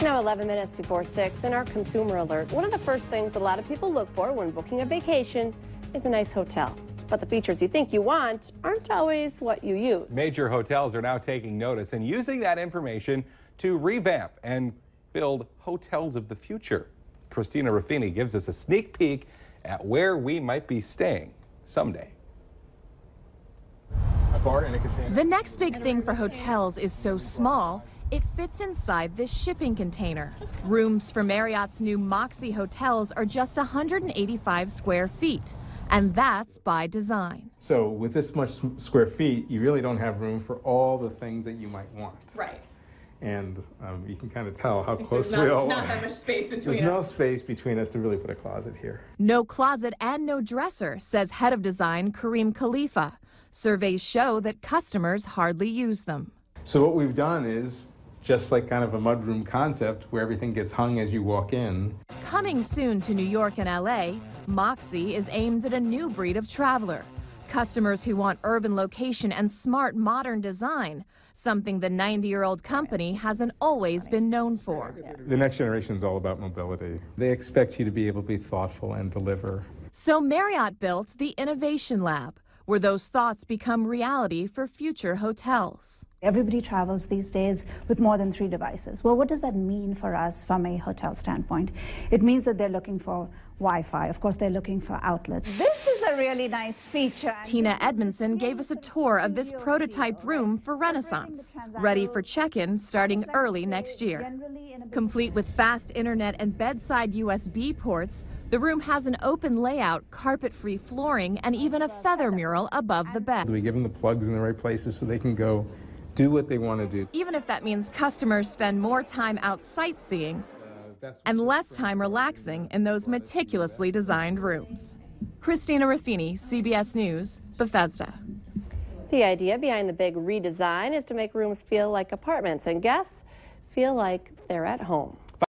It's now 11 minutes before 6 and our consumer alert. One of the first things a lot of people look for when booking a vacation is a nice hotel. But the features you think you want aren't always what you use. Major hotels are now taking notice and using that information to revamp and build hotels of the future. Christina Raffini gives us a sneak peek at where we might be staying someday. The next big thing for hotels is so small, it fits inside this shipping container. Rooms for Marriott's new Moxie hotels are just 185 square feet, and that's by design. So, with this much square feet, you really don't have room for all the things that you might want. Right. And um, you can kind of tell how close not, we all not are. Not that much space between There's us. no space between us to really put a closet here. No closet and no dresser, says head of design Kareem Khalifa. Surveys show that customers hardly use them. So what we've done is just like kind of a mudroom concept where everything gets hung as you walk in. Coming soon to New York and LA, Moxie is aimed at a new breed of traveler. Customers who want urban location and smart modern design, something the 90 year old company hasn't always been known for. The next generation is all about mobility. They expect you to be able to be thoughtful and deliver. So Marriott built the Innovation Lab, where those thoughts become reality for future hotels. Everybody travels these days with more than three devices. Well, what does that mean for us from a hotel standpoint? It means that they're looking for Wi Fi. Of course, they're looking for outlets. This is a really nice feature. Tina Edmondson gave us a tour of this prototype room for Renaissance, ready for check in starting early next year. Complete with fast internet and bedside USB ports, the room has an open layout, carpet free flooring, and even a feather mural above the bed. We give them the plugs in the right places so they can go do what they want to do. Even if that means customers spend more time out sightseeing uh, and less time relaxing in those meticulously designed rooms. Christina Raffini, CBS News, Bethesda. The idea behind the big redesign is to make rooms feel like apartments and guests feel like they're at home.